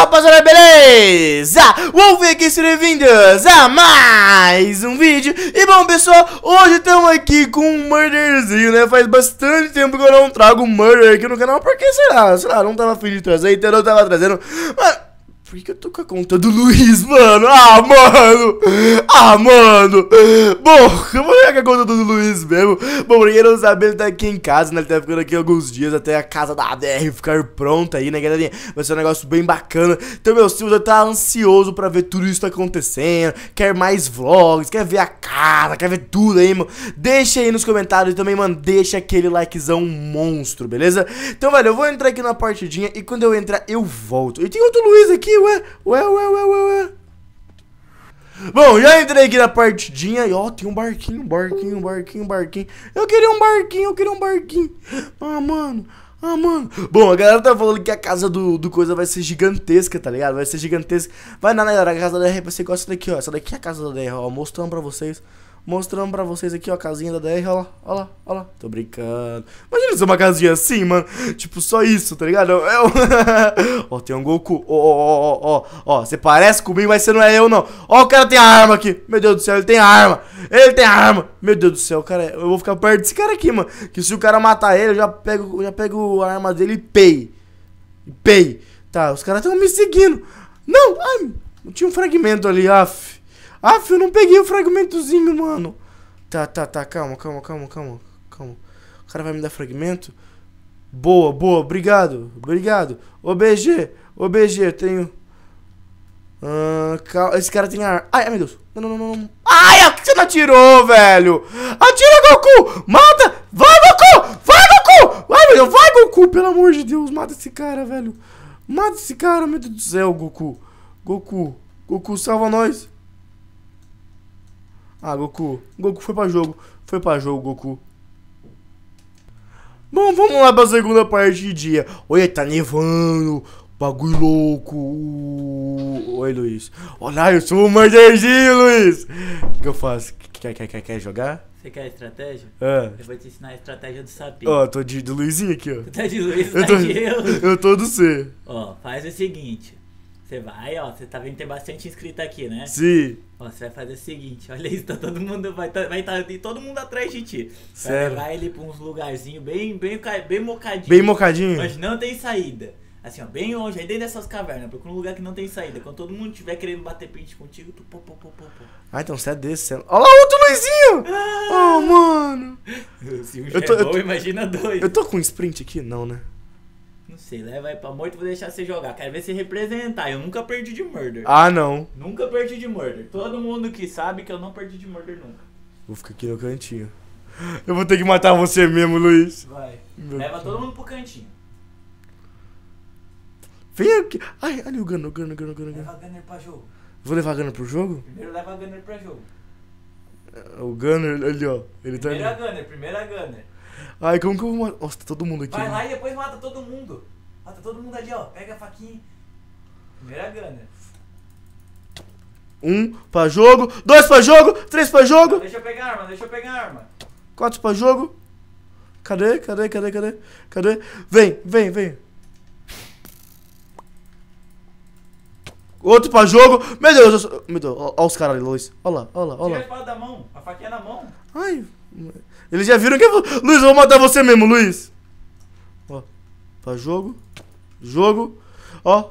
rapaziada, beleza? Vamos ver aqui, sejam bem-vindos a mais um vídeo E bom pessoal, hoje estamos aqui com um murderzinho, né? Faz bastante tempo que eu não trago murder aqui no canal Porque, sei lá, sei lá, não tava afim de trazer, então eu tava trazendo Mas... Por que, que eu tô com a conta do Luiz, mano? Ah, mano! Ah, mano! Bom, eu vou pegar a conta do Luiz mesmo. Bom, pra quem não sabe, ele tá aqui em casa, né? Ele tá ficando aqui alguns dias até a casa da ADR ficar pronta aí, né, galerinha? Vai ser um negócio bem bacana. Então, meu, se você tá ansioso pra ver tudo isso acontecendo, quer mais vlogs, quer ver a casa, quer ver tudo aí, mano, deixa aí nos comentários e também, mano, deixa aquele likezão monstro, beleza? Então, velho, eu vou entrar aqui na partidinha e quando eu entrar, eu volto. E tem outro Luiz aqui, ué, ué, ué, ué, ué, ué. Bom, já entrei aqui na partidinha e ó, tem um barquinho, barquinho, barquinho, barquinho. Eu queria um barquinho, eu queria um barquinho. Ah, mano. Ah, mano. Bom, a galera tá falando que a casa do, do coisa vai ser gigantesca, tá ligado? Vai ser gigantesca. Vai na galera, a casa da R, você gosta daqui, ó. Essa daqui é a casa da R, ó. Mostrando pra vocês mostrando pra vocês aqui, ó, a casinha da DR, ó lá, ó lá, ó lá. Tô brincando. Imagina se é uma casinha assim, mano. Tipo, só isso, tá ligado? Eu... É ó, tem um Goku. Ó, ó, ó, ó, ó. Você parece comigo, mas você não é eu, não. Ó, o cara tem a arma aqui. Meu Deus do céu, ele tem a arma. Ele tem a arma. Meu Deus do céu, cara, eu vou ficar perto desse cara aqui, mano. Que se o cara matar ele, eu já pego, eu já pego a arma dele e pei. Pei. Tá, os caras estão me seguindo. Não, ai, tinha um fragmento ali, af. Ah, filho, não peguei o fragmentozinho, mano. Tá, tá, tá, calma, calma, calma, calma, calma. O cara vai me dar fragmento? Boa, boa, obrigado, obrigado. OBG, OBG, eu tenho... Ah, calma. Esse cara tem ar... Ai, meu Deus. Não, não, não, não. Ai, o que você não atirou, velho? Atira, Goku! Mata! Vai, Goku! Vai, Goku! Vai, meu Deus, vai, Goku! Pelo amor de Deus, mata esse cara, velho. Mata esse cara, meu Deus do céu, Goku. Goku, Goku, salva nós. Ah, Goku. Goku foi pra jogo. Foi pra jogo, Goku. Bom, vamos lá pra segunda parte de dia. Olha, tá nevando. Bagulho louco. Uh, oi, Luiz. Olha, eu sou o energia, Luiz. O que eu faço? Quer, quer, quer, quer jogar? Você quer estratégia? É. Eu vou te ensinar a estratégia do sapi. Ó, oh, tô de, de Luizinho aqui, ó. Tu tá de Luiz, eu tá tô, de eu. Eu tô do C. Ó, faz o seguinte. Você vai, ó, você tá vendo que tem bastante inscrito aqui, né? Sim. Ó, você vai fazer o seguinte, olha isso, tá todo mundo, vai tá, vai tá todo mundo atrás de ti. Sério? Vai levar ele pra uns lugarzinhos bem, bem, bem mocadinho. Bem mocadinho? Mas não tem saída. Assim, ó, bem longe, aí dentro dessas cavernas, procura um lugar que não tem saída. Quando todo mundo tiver querendo bater pente contigo, tu pô, pô, pô, pô, pô. Ah, então você é desse, você é... Olha lá outro Luizinho! Ah! Oh, mano! Se um eu tô, é bom, eu tô, imagina dois. Eu tô com um sprint aqui? Não, né? Você leva aí pra e vou deixar você jogar. Quero ver você representar. Eu nunca perdi de murder. Ah, não. Nunca perdi de murder. Todo mundo que sabe que eu não perdi de murder nunca. Vou ficar aqui no cantinho. Eu vou ter que matar você mesmo, Luiz. Vai. Meu leva todo mundo pro cantinho. Vem aqui. Ai, ali o Gunner, o Gunner, o Gunner, o Gunner. Leva a Gunner pra jogo. Vou levar a Gunner pro jogo? Primeiro leva a Gunner pra jogo. O Gunner, ali ó. Ele primeiro tá. Primeiro é Gunner, primeira é Gunner. Ai, como que eu vou matar? Nossa, tá todo mundo aqui. Vai né? lá e depois mata todo mundo. Mata todo mundo ali, ó. Pega a faquinha. Primeira grana. Um pra jogo, dois pra jogo, três pra jogo. deixa eu pegar arma, deixa eu pegar arma. Quatro pra jogo. Cadê, cadê, cadê, cadê? Cadê? Vem, vem, vem. Outro pra jogo. Meu Deus, meu Deus. Olha os caras ali, Luiz. lá, olha lá, olha lá. Tira a espada da mão, a faquinha é na mão. Ai, eles já viram que eu vou... Luiz, eu vou matar você mesmo, Luiz. Ó. Tá jogo. Jogo. Ó.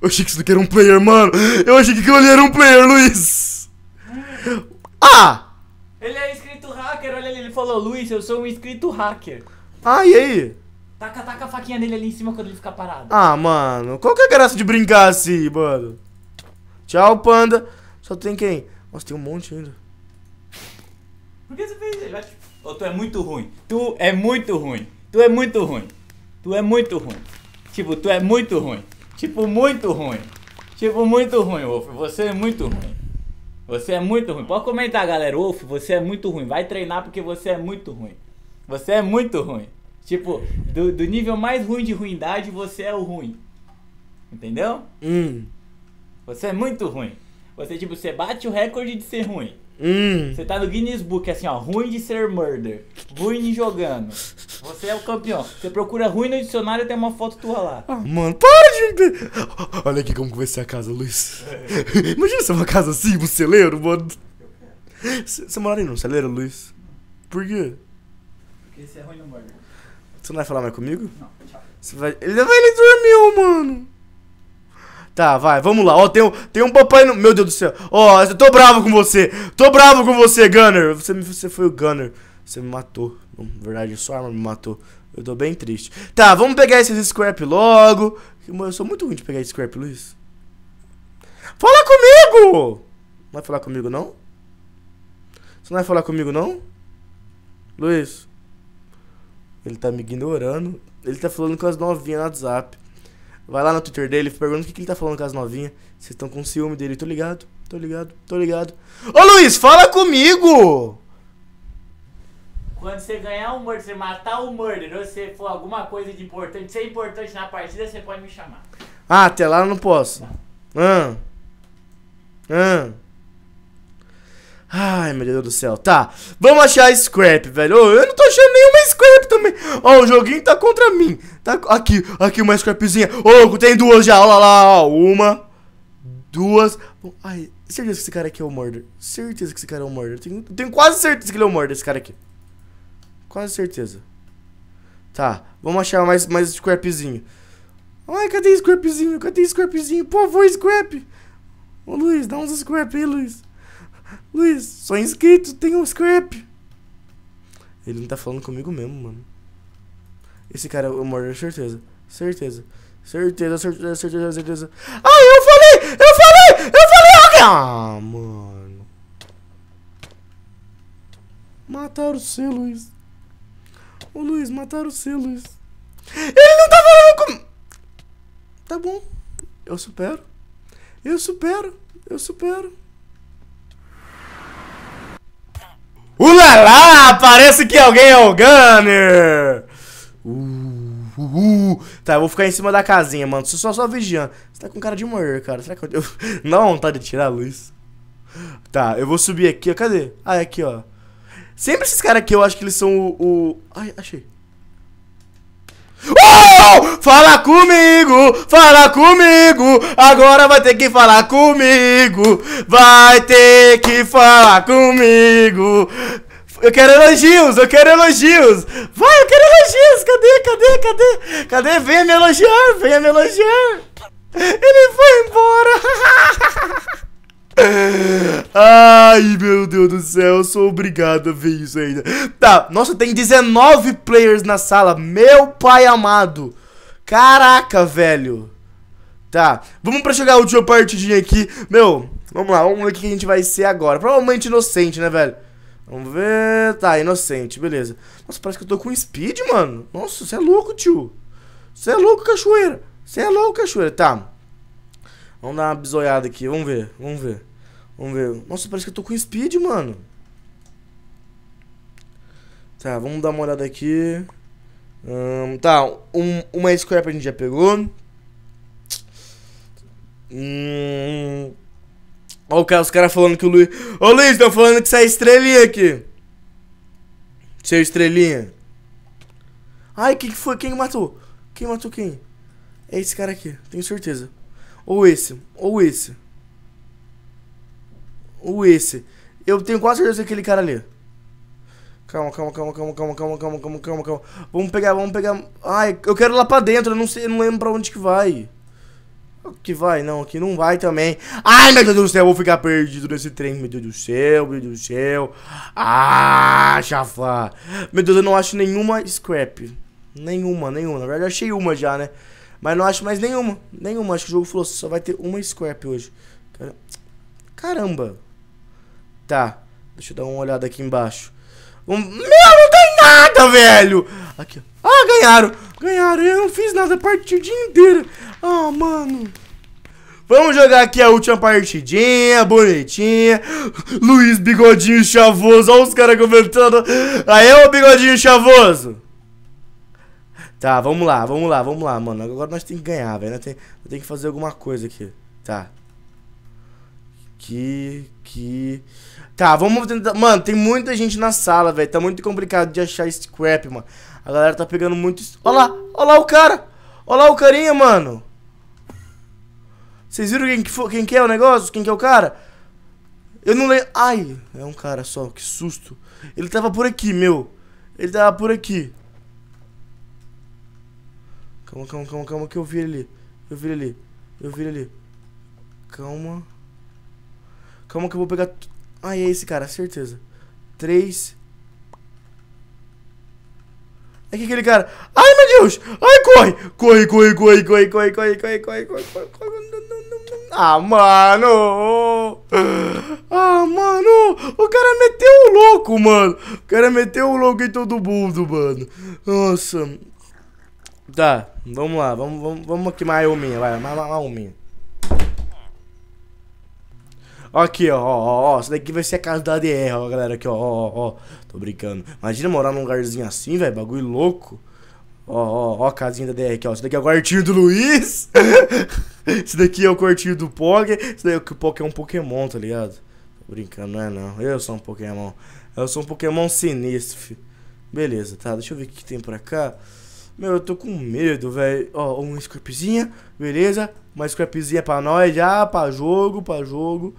Eu achei que isso aqui era um player, mano. Eu achei que aquilo ali era um player, Luiz. Ah! ah! Ele é inscrito hacker, olha ali. Ele falou, Luiz, eu sou um inscrito hacker. Ah, e aí? Taca, taca a faquinha dele ali em cima quando ele ficar parado. Ah, mano. Qual que é a graça de brincar assim, mano? Tchau, panda. Só tem quem? Nossa, tem um monte ainda. Por que você fez? Ele vai te ou tu é muito ruim. Tu é muito ruim. Tu é muito ruim. Tu é muito ruim. Tipo, tu é muito ruim. Tipo, muito ruim. Tipo, muito ruim, Wolf. Você é muito ruim. Você é muito ruim. Pode comentar, galera. Wolf, você é muito ruim. Vai treinar porque você é muito ruim. Você é muito ruim. Tipo, do, do nível mais ruim de ruindade, você é o ruim. Entendeu? Hum. Você é muito ruim. Você, tipo, você bate o recorde de ser ruim. Hum. Você tá no Guinness Book, assim, ó. Ruim de ser murder. Ruim jogando. Você é o campeão. Você procura ruim no dicionário e tem uma foto tua lá. Ah, mano, para de. Olha aqui como vai ser a casa, Luiz. É. Imagina se é uma casa assim, um celeiro, mano. Você moraria num celeiro, Luiz? Por quê? Porque você é ruim no murder. Você não vai falar mais comigo? Não, tchau. Você vai. Ele vai ele dormiu, mano. Tá, vai, vamos lá. Ó, tem um, tem um papai no... Meu Deus do céu. Ó, eu tô bravo com você. Tô bravo com você, Gunner. Você, me, você foi o Gunner. Você me matou. na verdade, sua arma me matou. Eu tô bem triste. Tá, vamos pegar esses scrap logo. Eu sou muito ruim de pegar scrap, Luiz. Fala comigo! Não vai falar comigo, não? Você não vai falar comigo, não? Luiz. Ele tá me ignorando. Ele tá falando com as novinhas no WhatsApp. Vai lá no Twitter dele, pergunta o que, que ele tá falando com as novinhas. Vocês estão com ciúme dele. Tô ligado, tô ligado, tô ligado. Ô Luiz, fala comigo! Quando você ganhar um murder, você matar o um murder, ou você for alguma coisa de importante, se é importante na partida, você pode me chamar. Ah, até lá eu não posso. Ah. Ah. Ai, meu Deus do céu. Tá, vamos achar a scrap, velho. Eu não tô achando nenhuma scrap também. Ó, o joguinho tá contra mim. Tá aqui, aqui uma scrapzinha. Ô, oh, tem duas já. Olha lá, ó. Uma, duas. Ai, certeza que esse cara aqui é o Murder. Certeza que esse cara é o Murder. Tenho, tenho quase certeza que ele é o Murder, esse cara aqui. Quase certeza. Tá, vamos achar mais, mais scrapzinho. Ai, cadê scrapzinho? Cadê scrapzinho? Por favor, scrap. Ô, Luiz, dá uns scrap aí, Luiz. Luiz, sou inscrito, tem um scrap. Ele não tá falando comigo mesmo, mano. Esse cara eu é moro, é certeza. Certeza. Certeza, certeza, certeza, certeza. Ah, eu falei! Eu falei! Eu falei Ah, mano. Mataram você, Luiz. Ô, Luiz, mataram você, Luiz. Ele não tá falando com... Tá bom. Eu supero. Eu supero. Eu supero. Ulala! Parece que alguém é o Gunner! Uh, uh, uh, uh. Tá, eu vou ficar em cima da casinha, mano. Você só, só vigiando. Você tá com cara de morrer, cara. Será que eu. Não, tá de tirar a luz. Tá, eu vou subir aqui, ó. Cadê? Ah, é aqui, ó. Sempre esses caras aqui, eu acho que eles são o. o... Ai, achei. Oh! Fala comigo, fala comigo. Agora vai ter que falar comigo. Vai ter que falar comigo. Eu quero elogios, eu quero elogios. Vai, eu quero elogios. Cadê, cadê, cadê? Cadê? Venha me elogiar, venha me elogiar. Ele foi embora. Ai, meu Deus do céu, eu sou obrigado a ver isso ainda. Tá, nossa, tem 19 players na sala, meu pai amado. Caraca, velho. Tá, vamos pra chegar a última partidinha aqui. Meu, vamos lá, vamos ver o que a gente vai ser agora. Provavelmente inocente, né, velho? Vamos ver... Tá, inocente, beleza. Nossa, parece que eu tô com speed, mano. Nossa, você é louco, tio. Você é louco, cachoeira. Você é louco, cachoeira. Tá. Vamos dar uma bisoiada aqui, vamos ver, vamos ver. Vamos ver. Nossa, parece que eu tô com speed, mano. Tá, vamos dar uma olhada aqui. Hum, tá, um, uma scrap a gente já pegou. Hum. Ó, cara, os caras falando que o Luiz. Ô Luiz, tá falando que você é estrelinha aqui. Seu é estrelinha. Ai, quem que foi? Quem matou? Quem matou quem? É esse cara aqui, tenho certeza. Ou esse. Ou esse. Ou esse. Eu tenho quase certeza que aquele cara ali. Calma, calma, calma, calma, calma, calma, calma, calma, calma, calma. Vamos pegar, vamos pegar. Ai, eu quero ir lá pra dentro, eu não sei, eu não lembro pra onde que vai. Que vai, não, que não vai também. Ai, meu Deus do céu, eu vou ficar perdido nesse trem, meu Deus do céu, meu Deus do céu. Ah, chafá. Meu Deus, eu não acho nenhuma scrap. Nenhuma, nenhuma. Na verdade, achei uma já, né? Mas não acho mais nenhuma. Nenhuma. Acho que o jogo falou, só vai ter uma scrap hoje. Caramba. Tá. Deixa eu dar uma olhada aqui embaixo. Um... Meu, não tem nada, velho! Aqui, ó. Ah, ganharam! Ganharam, eu não fiz nada a partidinha inteira. Ah, mano. Vamos jogar aqui a última partidinha, bonitinha. Luiz Bigodinho Chavoso, olha os caras comentando. Aí é o Bigodinho Chavoso. Tá, vamos lá, vamos lá, vamos lá, mano. Agora nós temos que ganhar, velho. Nós temos tem que fazer alguma coisa aqui. Tá. Que. Que. Tá, vamos tentar. Mano, tem muita gente na sala, velho. Tá muito complicado de achar scrap, mano. A galera tá pegando muito. Olha lá, olha lá o cara. Olha lá o carinha, mano. Vocês viram quem que, foi, quem que é o negócio? Quem que é o cara? Eu não lembro. Ai, é um cara só, que susto. Ele tava por aqui, meu. Ele tava por aqui. Calma, calma, calma, calma, que eu vi ele Eu vi ele ali. Eu vi ele ali. Calma. Calma que eu vou pegar... ai é esse cara, certeza. Três... É que aquele cara... Ai, meu Deus! Ai, corre! Corre, corre, corre, corre, corre, corre, corre, corre, corre, corre, corre. Não, não, não, não. Ah, mano! Ah, mano! O cara meteu o louco, mano! O cara meteu o louco em todo mundo, mano. Nossa... Tá, vamos lá, vamos, vamos, vamos aqui mais uma, vai, mais, mais uma. Aqui, ó, ó, ó, isso daqui vai ser a casa da dr ó, galera, aqui, ó, ó, ó, tô brincando. Imagina morar num lugarzinho assim, velho, bagulho louco. Ó, ó, ó a casinha da DR aqui, ó. isso daqui é o quartinho do Luiz. isso daqui é o quartinho do Pog. isso daí é o Pog é um Pokémon, tá ligado? Tô brincando, não é não. Eu sou um Pokémon. Eu sou um Pokémon sinistro, filho. Beleza, tá. Deixa eu ver o que, que tem pra cá. Meu, eu tô com medo, velho. Ó, uma scrapzinha, beleza. Uma scrapzinha pra nós já, pra jogo, pra jogo.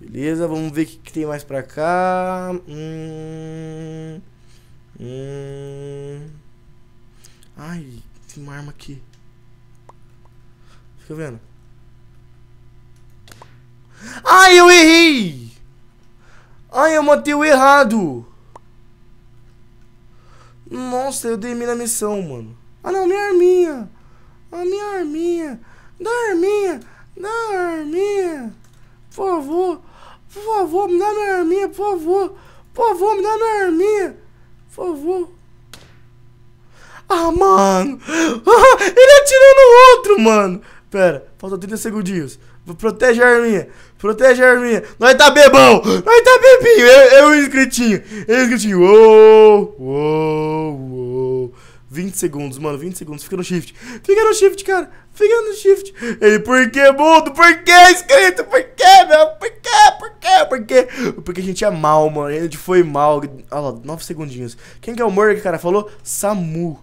Beleza, vamos ver o que, que, tem mais pra cá. Hum. Hum. Ai, tem uma arma aqui. Fica vendo. Ai, eu errei! Ai, eu matei o errado! Nossa, eu dei na missão, mano. Ah não, minha arminha! A ah, minha arminha! Dá a arminha! Dá a arminha! Por favor! Por favor, me dá minha arminha, por favor! Por favor, me dá minha arminha! Por favor! Ah, mano! Ah, ele atirou no outro, mano! Pera, faltam 30 segundinhos. Protege a arminha. Protege a arminha. Nós tá bebão. Nós tá bebinho. Eu e o inscritinho. Eu e o inscritinho. Uou, uou, uou. 20 segundos, mano. 20 segundos. Fica no shift. Fica no shift, cara. Fica no shift. Ele, por que, mundo? Por que, inscrito? Por que, meu? Por que? Por que? Por que? Porque a gente é mal, mano. A gente foi mal. Olha lá, 9 segundinhos. Quem que é o Murray cara falou? Samu.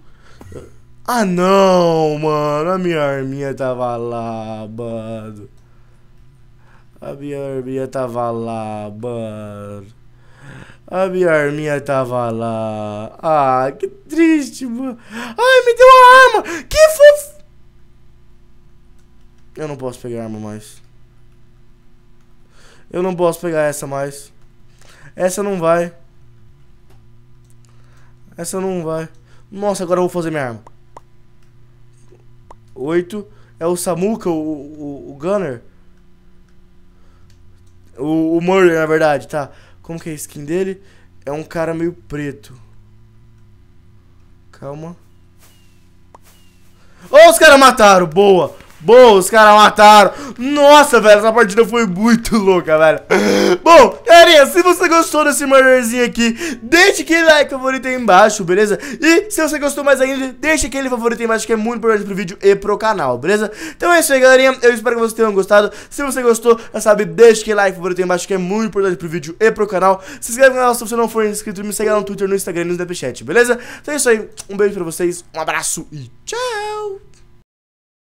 Ah não, mano, a minha arminha tava lá, mano. A minha arminha tava lá, mano. A minha arminha tava lá. Ah, que triste, mano. Ai, me deu a arma! Que fof... Eu não posso pegar arma mais. Eu não posso pegar essa mais. Essa não vai. Essa não vai. Nossa, agora eu vou fazer minha arma. 8 é o Samuka, o, o, o Gunner. O, o Murray, na verdade, tá? Como que é a skin dele? É um cara meio preto. Calma. oh, os caras mataram! Boa! Bom, os caras mataram. Nossa, velho, essa partida foi muito louca, velho. Bom, galerinha, se você gostou desse murderzinho aqui, deixe aquele like favorito aí embaixo, beleza? E se você gostou mais ainda, deixe aquele favorito aí embaixo que é muito importante pro vídeo e pro canal, beleza? Então é isso aí, galerinha. Eu espero que vocês tenham gostado. Se você gostou, já sabe, deixe aquele like favorito aí embaixo que é muito importante pro vídeo e pro canal. Se inscreve no canal se você não for inscrito. e Me segue lá no Twitter, no Instagram e no Snapchat, beleza? Então é isso aí. Um beijo pra vocês, um abraço e tchau!